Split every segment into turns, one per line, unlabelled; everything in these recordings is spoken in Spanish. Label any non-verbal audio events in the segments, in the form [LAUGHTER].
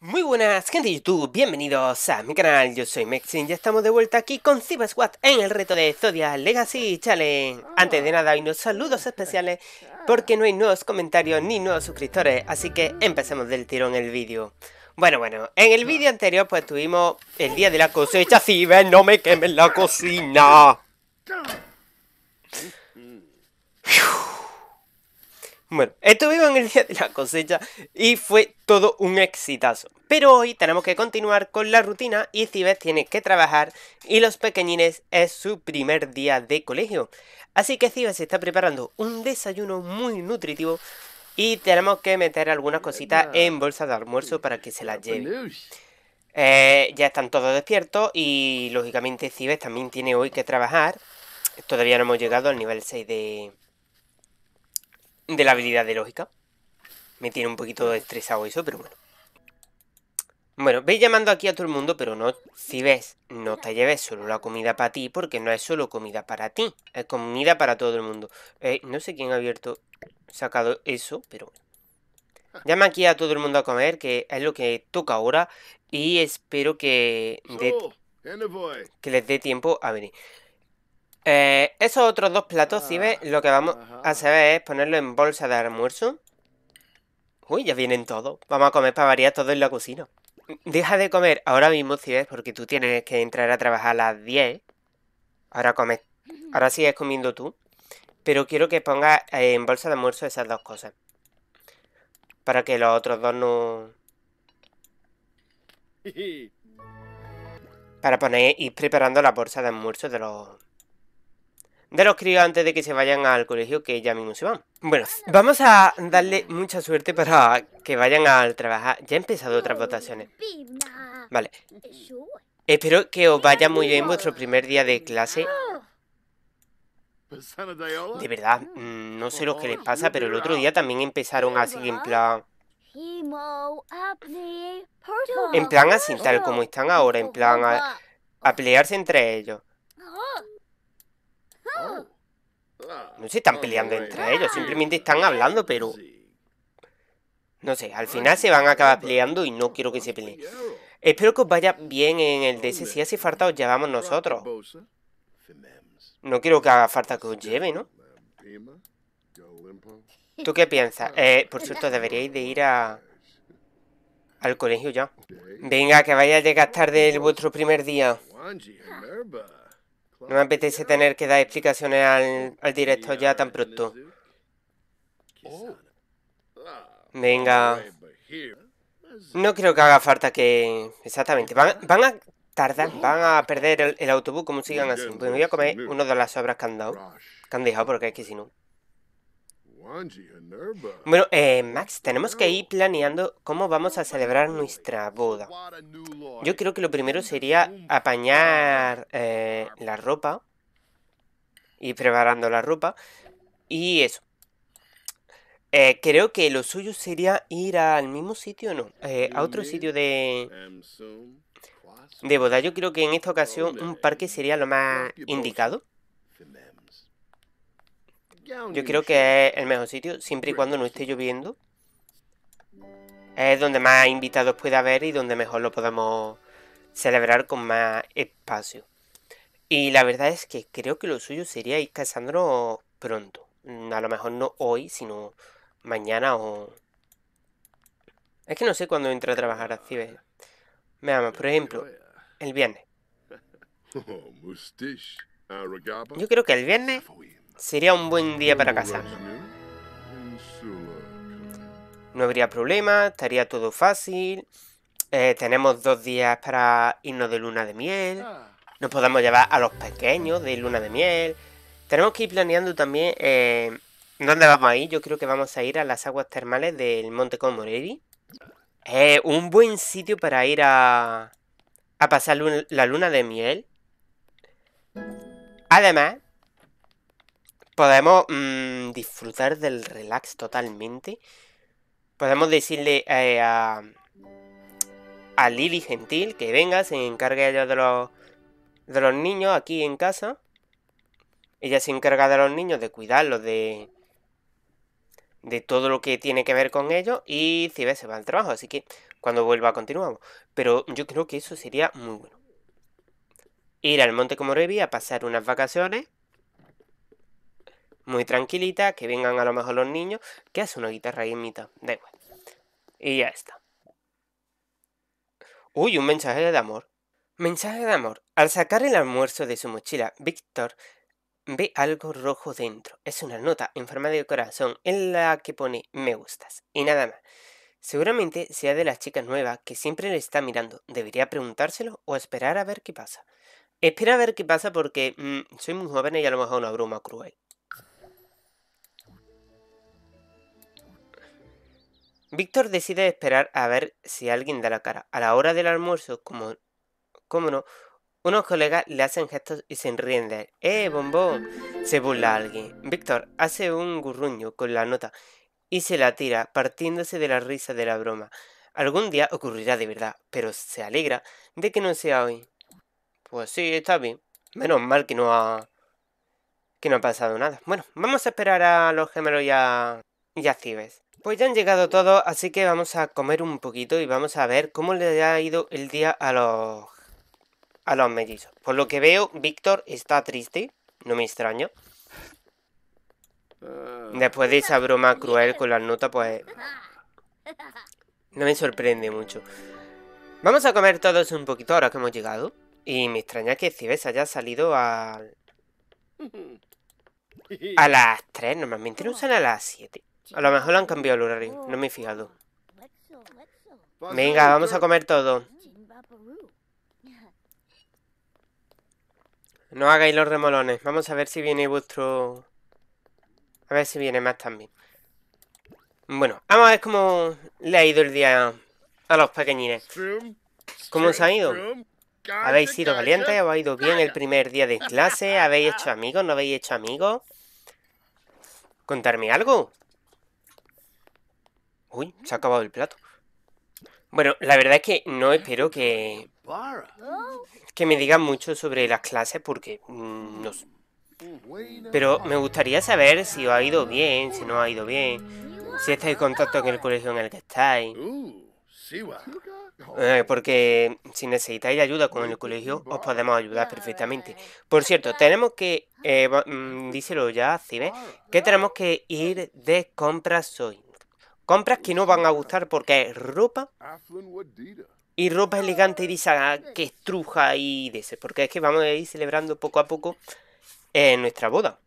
Muy buenas gente de YouTube, bienvenidos a mi canal, yo soy Mexin, ya estamos de vuelta aquí con Cyber Squad en el reto de Zodiac Legacy Challenge. Antes de nada, hay unos saludos especiales porque no hay nuevos comentarios ni nuevos suscriptores, así que empecemos del tirón el vídeo. Bueno, bueno, en el vídeo anterior pues tuvimos el día de la cosecha ciber, no me quemen la cocina. Bueno, estuvimos en el día de la cosecha y fue todo un exitazo. Pero hoy tenemos que continuar con la rutina y Cibes tiene que trabajar y los pequeñines es su primer día de colegio. Así que se está preparando un desayuno muy nutritivo y tenemos que meter algunas cositas en bolsa de almuerzo para que se las lleve. Eh, ya están todos despiertos y lógicamente Cibes también tiene hoy que trabajar. Todavía no hemos llegado al nivel 6 de, de la habilidad de lógica. Me tiene un poquito estresado eso, pero bueno. Bueno, veis llamando aquí a todo el mundo, pero no, si ves, no te lleves solo la comida para ti, porque no es solo comida para ti, es comida para todo el mundo. Eh, no sé quién ha abierto, sacado eso, pero bueno. Llama aquí a todo el mundo a comer, que es lo que toca ahora, y espero que, que les dé tiempo a venir. Eh, esos otros dos platos, Cibes, ah, lo que vamos a hacer es ponerlo en bolsa de almuerzo. Uy, ya vienen todos. Vamos a comer para variar todo en la cocina. Deja de comer ahora mismo, Cibes, porque tú tienes que entrar a trabajar a las 10. Ahora comes. Ahora sigues comiendo tú. Pero quiero que pongas en bolsa de almuerzo esas dos cosas. Para que los otros dos no... [LAUGHS] Para poner, ir preparando la bolsa de almuerzo de los de los críos antes de que se vayan al colegio que ya mismo se van. Bueno, vamos a darle mucha suerte para que vayan al trabajar. Ya he empezado otras votaciones. Vale. Espero que os vaya muy bien vuestro primer día de clase. De verdad, mm, no sé lo que les pasa, pero el otro día también empezaron así en plan... En plan así, tal como están ahora, en plan a, a pelearse entre ellos. Ah. No se están peleando oh, entre ellos, oh, simplemente oh, están hablando, pero... No sé, al final se van a acabar peleando y no quiero que se peleen. Espero que os vaya bien en el DC. Si hace falta, os llevamos nosotros. No quiero que haga falta que os lleve, ¿no? ¿Tú qué piensas? Ah. Eh, por cierto, deberíais de ir a... al colegio ya. Venga, que vaya a llegar tarde el vuestro primer día. No me apetece tener que dar explicaciones al, al ya tan pronto. Oh. Venga. No creo que haga falta que... Exactamente. Van, a tardar, van a perder el, autobús como sigan así. Pues voy a comer uno de las sobras que han dado. Que han dejado, porque es que si no... Bueno, eh, Max, tenemos que ir planeando cómo vamos a celebrar nuestra boda. Yo creo que lo primero sería apañar eh, la ropa. y preparando la ropa. Y eso. Eh, creo que lo suyo sería ir al mismo sitio, ¿no? a otro sitio de... De boda. Yo creo que en esta ocasión un parque sería lo más indicado. Yo creo que es el mejor sitio, siempre y cuando no esté lloviendo. Es donde más invitados pueda haber y donde mejor lo podamos celebrar con más espacio. Y la verdad es que creo que lo suyo sería ir casándonos pronto. Mm, a lo mejor no hoy, sino mañana o... Es que no sé cuándo entra a trabajar me Veamos, por ejemplo, el viernes. [LAUGHS] Oh, Yo creo que el viernes Sería un buen día para casarnos. No habría problema, estaría todo fácil. Eh, tenemos dos días para irnos de luna de miel. Nos podemos llevar a los pequeños de luna de miel. Tenemos que ir planeando también eh, dónde vamos a ir. Yo creo que vamos a ir a las aguas termales del Monte Comoreri. Es un buen sitio para ir a, a pasar la luna de miel. Además, podemos mm, disfrutar del relax totalmente. Podemos decirle eh, a, a Lili Gentil que venga, se encargue ella de los, de los niños aquí en casa. Ella se encarga de los niños, de cuidarlos, de, de todo lo que tiene que ver con ellos. Y Cibe se va al trabajo, así que cuando vuelva continuamos. Pero yo creo que eso sería muy bueno. Ir al Monte como Comorebi a pasar unas vacaciones muy tranquilita, que vengan a lo mejor los niños, que hace una guitarra mitad. da igual. Y ya está. Uy, un mensaje de amor. Mensaje de amor. Al sacar el almuerzo de su mochila, Víctor ve algo rojo dentro. Es una nota en forma de corazón en la que pone me gustas. Y nada más. Seguramente sea de las chicas nuevas que siempre le está mirando. Debería preguntárselo o esperar a ver qué pasa. Espera a ver qué pasa porque mm, soy muy joven y a lo mejor una broma cruel. Víctor decide esperar a ver si alguien da la cara. A la hora del almuerzo, como, no, unos colegas le hacen gestos y se ríen de ¡Eh, bombón! Se burla alguien. Víctor hace un gurruño con la nota y se la tira, partiéndose de la risa de la broma. Algún día ocurrirá de verdad, pero se alegra de que no sea hoy. Pues sí, está bien. Menos mal que no ha... que no ha pasado nada. Bueno, vamos a esperar a los gemelos ya a... y a Cibes. Pues ya han llegado todos, así que vamos a comer un poquito y vamos a ver cómo le ha ido el día a los... a los mellizos. Por lo que veo, Víctor está triste, no me extraño. Ah. Después de esa broma cruel con las notas, pues... No me sorprende mucho. Vamos a comer todos un poquito ahora que hemos llegado. Y me extraña que Cibes haya salido a... [LAUGHS] A las 3, normalmente no sale a las 7. A lo mejor han cambiado el horario, oh. no me he fijado. Venga, vamos a comer todo. No hagáis los remolones. Vamos a ver si viene vuestro... A ver si viene más también. Bueno, vamos a ver cómo le ha ido el día a los pequeñines. ¿Cómo os ha ido? ¿Habéis sido valientes? ¿Os ha ido bien el primer día de clase? ¿Habéis hecho amigos? ¿No habéis hecho amigos? ¿Contarme algo? Uy, se ha acabado el plato. Bueno, la verdad es que no espero que... Que me digan mucho sobre las clases porque... Mm, no Pero me gustaría saber si os ha ido bien, si no ha ido bien, si estáis en contacto con el colegio en el que estáis. Eh, porque si necesitáis ayuda con el colegio, os podemos ayudar perfectamente. Por cierto, tenemos que... Eh, mm, díselo ya, Cibes, que tenemos que ir de compras hoy. Compras que no van a gustar porque es ropa y ropa elegante y ah, que estruja y de ese. Porque es que vamos a ir celebrando poco a poco eh, nuestra boda.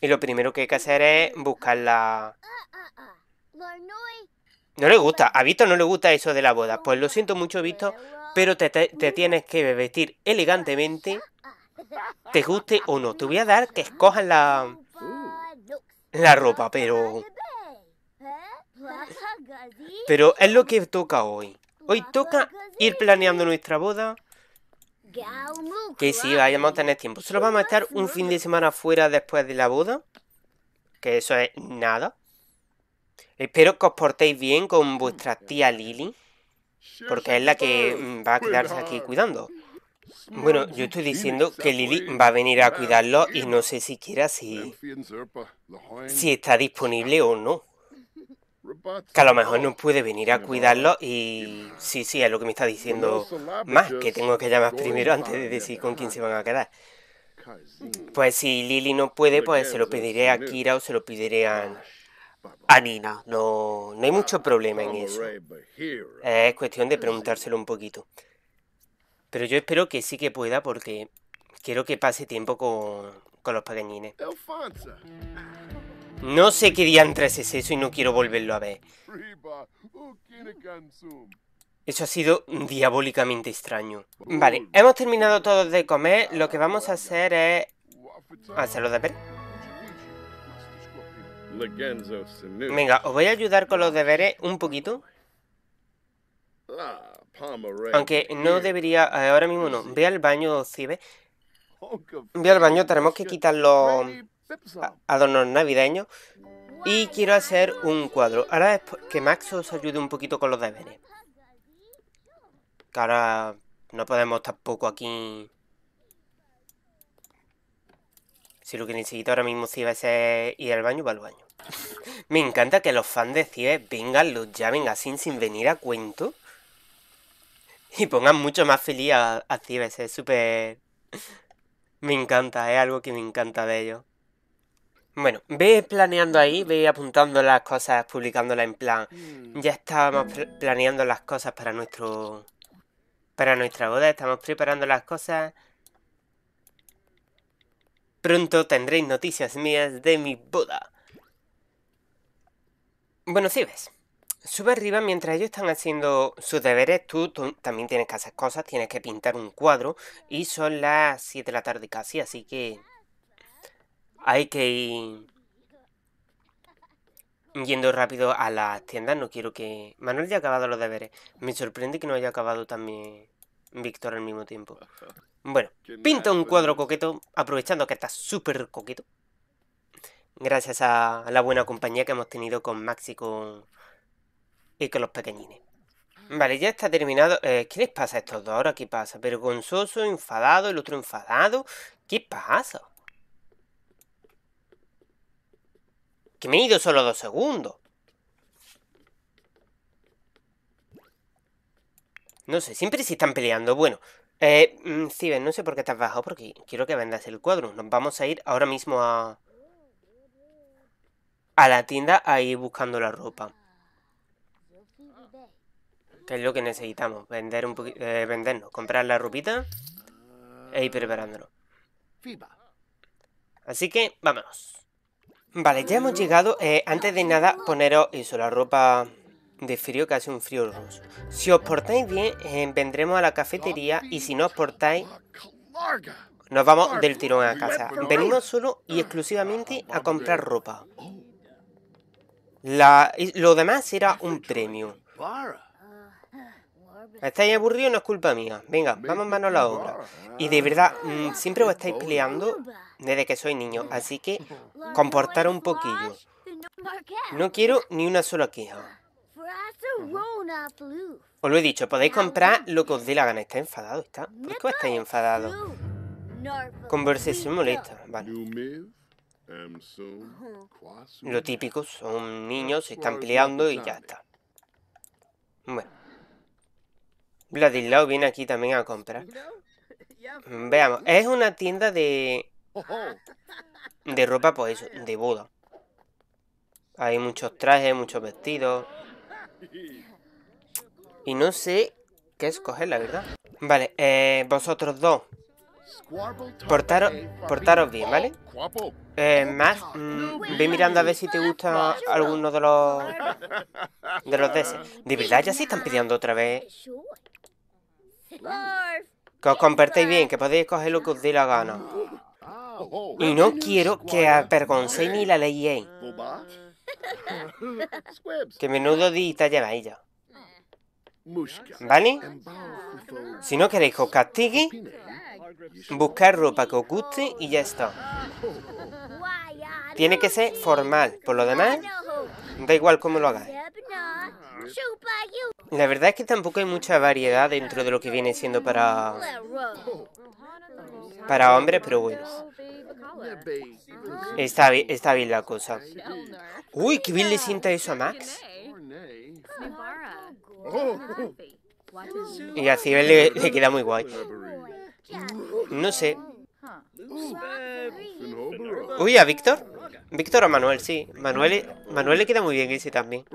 Y lo primero que hay que hacer es buscarla No le gusta, a Vito no le gusta eso de la boda. Pues lo siento mucho, Vito, pero te, tienes que vestir elegantemente, te guste o no. Te voy a dar que escojas la... La ropa, pero... Pero es lo que toca hoy. Hoy toca ir planeando nuestra boda. Que sí, vayamos a tener tiempo. Solo vamos a estar un fin de semana fuera después de la boda. Que eso es nada. Espero que os portéis bien con vuestra tía Lily. Porque es la que mm, va a quedarse aquí cuidando. Bueno, yo estoy diciendo que Lily va a venir a cuidarlo y no sé siquiera si, si está disponible o no que a lo mejor no oh, puede venir a cuidarlo y sí, sí, es lo que me está diciendo más, que tengo que llamar primero antes de decir con quién se van a quedar. Pues si Lily no puede, pues se lo pediré a Kira o se lo pediré a, Nina. No, no hay mucho ah, problema en eso. Uh, es cuestión de preguntárselo un poquito. Pero yo espero que sí que pueda porque quiero que pase tiempo con, con los pequeñines. No sé qué diantres es eso y no quiero volverlo a ver. Eso ha sido diabólicamente extraño. Vale, hemos terminado todos de comer. Lo que vamos a hacer es... Hacer los deberes. Venga, os voy a ayudar con los deberes un poquito. Ah, Aunque no debería... Eh, ahora mismo no. Ve al baño, Cibe. Ve al baño, tenemos que quitar los adornos navideños y quiero hacer un cuadro. Ahora es que Max os ayude un poquito con los deberes. Que ahora no podemos tampoco aquí... Si lo que necesito ahora mismo a es ir al baño, va al baño. [LAUGHS] Me encanta que los fans de Cibes vengan, los llamen así sin venir a cuento. Y pongan mucho más feliz a, a Cibes, es súper... [LAUGHS] Me encanta, es algo que me encanta de ellos. Bueno, ve planeando ahí, ve apuntando las cosas, publicándolas en plan. Mm. Ya estábamos planeando las cosas para nuestro. Para nuestra boda, estamos preparando las cosas. Pronto tendréis noticias mías de mi boda. Bueno, si ves. Sube arriba mientras ellos están haciendo sus deberes. Tú, tú, también tienes que hacer cosas, tienes que pintar un cuadro. Y son las 7 de la tarde casi, así que hay que ir yendo rápido a las tiendas. No quiero que... Manuel ya ha acabado los deberes. Me sorprende que no haya acabado también Víctor al mismo tiempo. [LAUGHS] Bueno, pinta un cuadro coqueto, aprovechando que está súper coqueto. Gracias a la buena compañía que hemos tenido con Maxi con... y con los pequeñines. Vale, ya está terminado. Eh, ¿Qué les pasa a estos dos ahora? ¿Qué pasa? Vergonzoso, enfadado, el otro enfadado. ¿Qué pasa? Que me he ido solo dos segundos. No sé, siempre se están peleando. Bueno, eh, mm, no sé por qué estás bajo, bajado, porque quiero que vendas el cuadro. Nos vamos a ir ahora mismo a... A la tienda a ir buscando la ropa. Que es lo que necesitamos. Vender eh, vendernos. Comprar la ropita e ir preparándonos. Así que, vámonos. Vale, ya hemos llegado. Eh, antes de nada, poneros eso, la ropa de frío, que hace un frío ruso. Si os portáis bien, eh, vendremos a la cafetería y si no os portáis, nos vamos del tirón a casa. Venimos solo y exclusivamente a comprar ropa. lo demás era un premio. Estáis aburridos, no es culpa mía. Venga, vamos manos a la obra. Ah, y de verdad, mm, siempre os estáis peleando desde que soy niño, así que comportar un poquillo. No quiero ni una sola queja. Os lo he dicho, podéis comprar lo que os dé la gana. Está enfadado, está. ¿Por qué estáis enfadados? Conversación molesta, vale. Um, lo típico, son niños, se están peleando y ya está. Bueno. Vladislao viene aquí también a comprar. [LAUGHS] Mm, veamos, es una tienda de... De ropa, pues de [LAUGHS] boda. Hay muchos trajes, muchos vestidos. Y no sé qué escoger, la verdad. Vale, eh, vosotros dos. Portaros, portaros bien, ¿vale? Eh, más, mm, ve mirando a ver si te gusta alguno de los... De los DS. De verdad, ya se están pidiendo otra vez que os compartáis bien, que podéis coger lo que os dé la gana. Y no quiero que avergoncéis ni la leyéis. ¿eh? Que menudo dita lleváis ella. ¿Vale? Si no queréis que os castigue, buscar ropa que os guste y ya está. Tiene que ser formal. Por lo demás, da igual cómo lo hagáis. La verdad es que tampoco hay mucha variedad dentro de lo que viene siendo para... Para hombres, pero bueno. Está, bien, está bien la cosa. Uy, qué bien le sienta eso a Max. Y a Cibel le, queda muy guay. No sé. Uy, a Víctor. Víctor o Manuel, sí. Manuel, Manuel le queda muy bien ese también.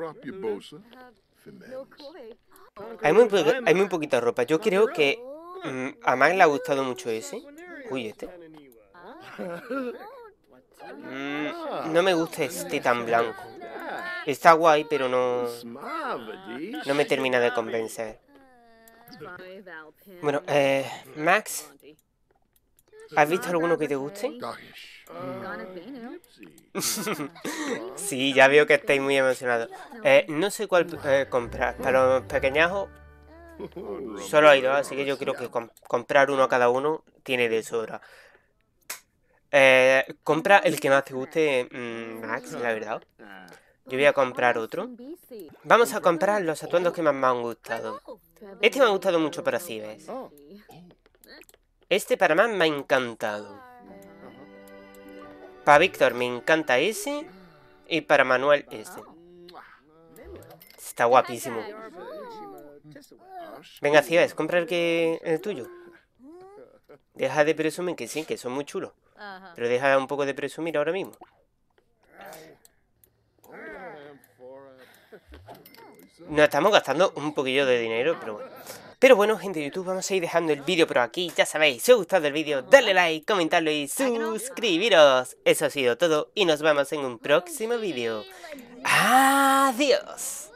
Hay muy, poquita ropa. Yo creo que mm, a Max le ha gustado mucho ese. Uy, este. Mm, no me gusta este tan blanco. Está guay, pero no... No me termina de convencer. Bueno, eh, Max, ¿Has visto alguno que te guste? [LAUGHS] sí, ya veo que estáis muy emocionados. Eh, no sé cuál eh, comprar. Para los pequeñajos solo hay dos, así que yo creo que comprar uno a cada uno tiene de sobra. Eh, compra el que más te guste, mm, Max, la verdad. Yo voy a comprar otro. Vamos a comprar los atuendos que más me han gustado. Este me ha gustado mucho para ves. Este para más me ha encantado. Para Víctor me encanta ese. Y para Manuel este. Está guapísimo. Venga, Cibes, compra que, el tuyo. Deja de presumir que sí, que son muy chulos. Pero deja un poco de presumir ahora mismo. Nos estamos gastando un poquillo de dinero, pero bueno. Pero bueno, gente de YouTube, vamos a ir dejando el vídeo por aquí. Ya sabéis, si os ha gustado el vídeo, dale like, comentarlo y suscribiros. Eso ha sido todo y nos vemos en un próximo vídeo. ¡Adiós!